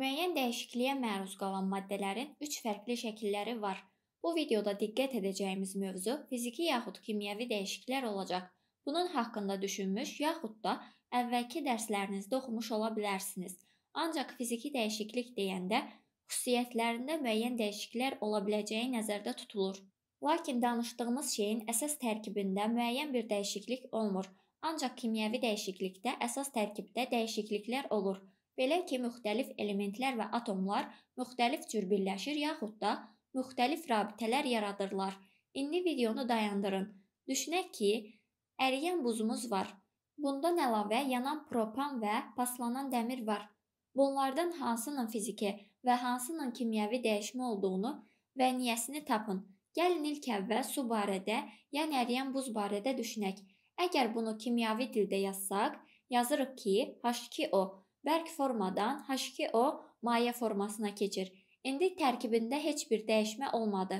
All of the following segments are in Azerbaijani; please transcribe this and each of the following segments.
Müəyyən dəyişikliyə məruz qalan maddələrin 3 fərqli şəkilləri var. Bu videoda diqqət edəcəyimiz mövzu fiziki yaxud kimyəvi dəyişikliklər olacaq. Bunun haqqında düşünmüş yaxud da əvvəlki dərslərinizdə oxumuş ola bilərsiniz. Ancaq fiziki dəyişiklik deyəndə xüsusiyyətlərində müəyyən dəyişikliklər ola biləcəyi nəzərdə tutulur. Lakin danışdığımız şeyin əsas tərkibində müəyyən bir dəyişiklik olmur. Ancaq kimyəvi dəyişiklikdə əsas tərkibdə dəyişikliklər olur. Belə ki, müxtəlif elementlər və atomlar müxtəlif cür birləşir yaxud da müxtəlif rabitələr yaradırlar. İndi videonu dayandırın. Düşünək ki, əriyən buzumuz var. Bundan əlavə yanan propan və paslanan dəmir var. Bunlardan hansının fiziki və hansının kimyəvi dəyişmə olduğunu və niyəsini tapın. Gəlin ilk əvvəl su barədə, yəni əriyən buz barədə düşünək. Əgər bunu kimyavi dildə yazsaq, yazırıq ki, H2O bərk formadan H2O maye formasına keçir. İndi tərkibində heç bir dəyişmə olmadı.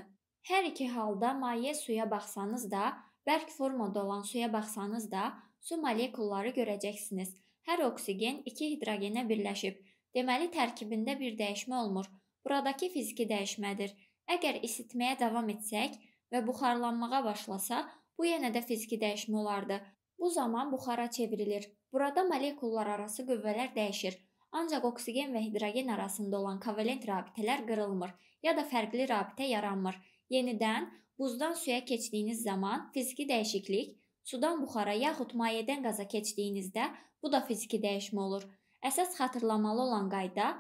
Hər iki halda maye suya baxsanız da, bərk formada olan suya baxsanız da, su molekulları görəcəksiniz. Hər oksigen 2 hidrogenə birləşib. Deməli tərkibində bir dəyişmə olmur. Buradakı fiziki dəyişmədir. Əgər isitməyə davam etsək və buxarlanmağa başlasa, bu yenə də fiziki dəyişmə olardı. Bu zaman buxara çevrilir. Burada molekullar arası qüvvələr dəyişir. Ancaq oksigen və hidrogen arasında olan kovalent rabitələr qırılmır ya da fərqli rabitə yaranmır. Yenidən buzdan suya keçdiyiniz zaman fiziki dəyişiklik, sudan buxara yaxud mayedən qaza keçdiyinizdə bu da fiziki dəyişmə olur. Əsas xatırlamalı olan qayda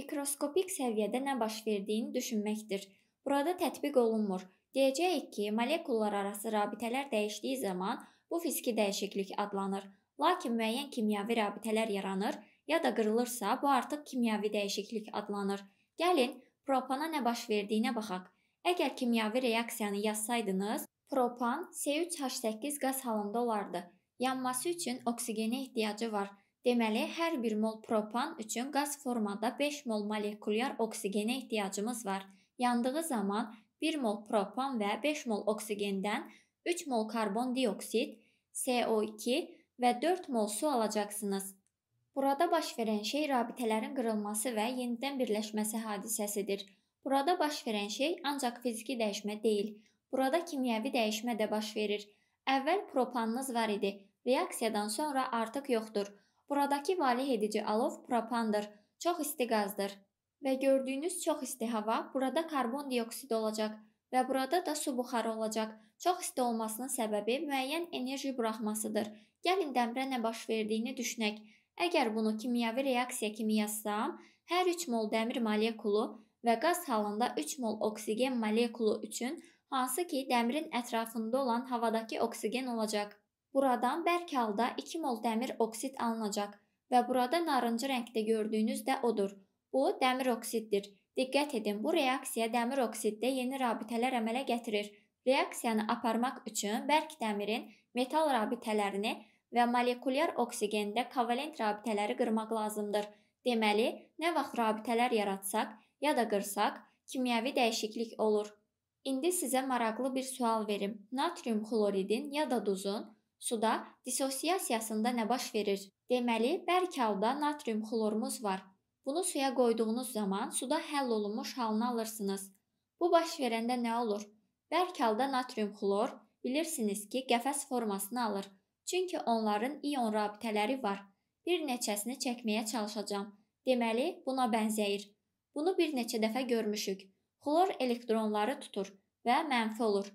mikroskopik səviyyədə nə baş verdiyini düşünməkdir. Burada tətbiq olunmur. Deyəcəyik ki, molekullar arası rabitələr dəyişdiyi zaman Bu fiziki dəyişiklik adlanır. Lakin müəyyən kimyəvi rabitələr yaranır ya da qırılırsa, bu artıq kimyəvi dəyişiklik adlanır. Gəlin propana nə baş verdiyinə baxaq. Əgər kimyəvi reaksiyanı yazsaydınız, propan C3H8 qaz halında olardı. Yanması üçün oksigenə ehtiyacı var. Deməli, hər 1 mol propan üçün qaz formada 5 mol molekulyar oksigenə ehtiyacımız var. Yandığı zaman 1 mol propan və 5 mol oksigendən 3 mol karbondioksit, SO2 və 4 mol su alacaqsınız. Burada baş verən şey rabitələrin qırılması və yenidən birləşməsi hadisəsidir. Burada baş verən şey ancaq fiziki dəyişmə deyil. Burada kimyəvi dəyişmə də baş verir. Əvvəl propanınız var idi. Reaksiyadan sonra artıq yoxdur. Buradakı valeh edici alov propandır. Çox isti qazdır. Və gördüyünüz çox isti hava burada karbondioksid olacaq və burada da su buxarı olacaq. Çox isti olmasının səbəbi müəyyən enerji buraxmasıdır. Gəlin dəmrə nə baş verdiyini düşünək. Əgər bunu kimyəvi reaksiya kimi yazsam, hər 3 mol dəmir molekulu və qaz halında 3 mol oksigen molekulu üçün hansı ki, dəmirin ətrafında olan havadakı oksigen olacaq. Buradan bərk halda 2 mol dəmir oksid alınacaq və burada narıncı rəngdə gördüyünüz də odur. Bu dəmir oksiddir. Diqqət edin, bu reaksiya dəmir oksiddə yeni rabitələr əmələ gətirir. Reaksiyanı aparmaq üçün bərk dəmirin metal rabitələrini və molekulyar oksigendə kovalent rabitələri qırmaq lazımdır. Deməli, nə vaxt rabitələr yaratsaq ya da qırsaq, kimyəvi dəyişiklik olur. İndi sizə maraqlı bir sual verim. Natrium xloridin ya da duzun suda disosiyasiyasında nə baş verir? Deməli, bərk halda natrium xlorumuz var. Bunu suya qoyduğunuz zaman suda həll olunmuş halını alırsınız. Bu baş verəndə nə olur? Bərk halda natrium xlor bilirsiniz ki, qəfəs formasını alır. Çünki onların ion rabitələri var. Bir neçəsini çəkməyə çalışacağam. Deməli, buna bənzəyir. Bunu bir neçə dəfə görmüşük. Xlor elektronları tutur və mənfi olur.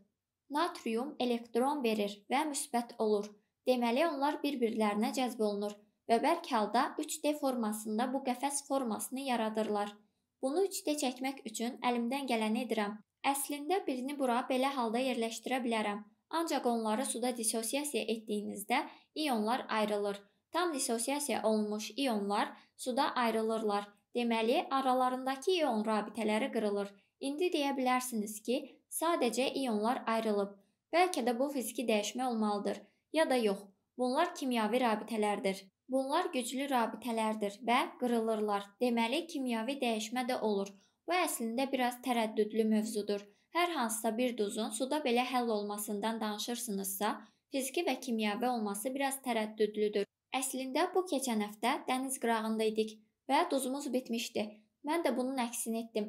Natrium elektron verir və müsbət olur. Deməli, onlar bir-birlərinə cəzb olunur və bərk halda 3D formasında bu qəfəs formasını yaradırlar. Bunu 3D çəkmək üçün əlimdən gələni edirəm. Əslində birini bura belə halda yerləşdirə bilərəm. Ancaq onları suda disosiyasiya etdiyinizdə ionlar ayrılır. Tam disosiyasiya olunmuş ionlar suda ayrılırlar. Deməli, aralarındakı ion rabitələri qırılır. İndi deyə bilərsiniz ki, sadəcə ionlar ayrılıb. Bəlkə də bu fiziki dəyişmə olmalıdır ya da yox. Bunlar kimyəvi rabitələrdir. Bunlar güclü rabitələrdir və qırılırlar. Deməli, kimyəvi dəyişmə də olur. Bu əslində biraz tərəddüdlü mövzudur. Hər hansısa bir duzun suda belə həll olmasından danışırsınızsa, fiziki və kimyəvi olması biraz tərəddüdlüdür. Əslində bu keçən həftə dəniz qırağında idik və duzumuz bitmişdi. Mən də bunun əksini etdim.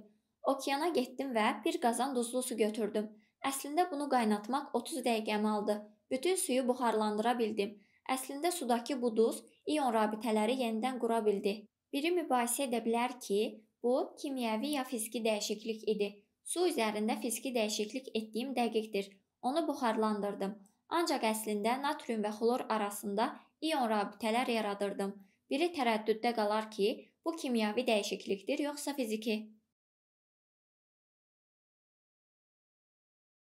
Okeana getdim və bir qazan duzlu su götürdüm. Əslində bunu qaynatmaq 30 dəqiqəmi aldı. Bütün suyu buxarlandıra bildim. Əslində sudakı bu duz ion rabitələri yenidən qura bildi. Biri mübahisə edə bilər ki, bu kimyəvi ya fiziki dəyişiklik idi. Su üzərində fiziki dəyişiklik etdiyim dəqiqdir. Onu buxarlandırdım. Ancaq əslində natrium və xlor arasında ion rabitələr yaradırdım. Biri tərəddüddə qalar ki, bu kimyəvi dəyişiklikdir yoxsa fiziki?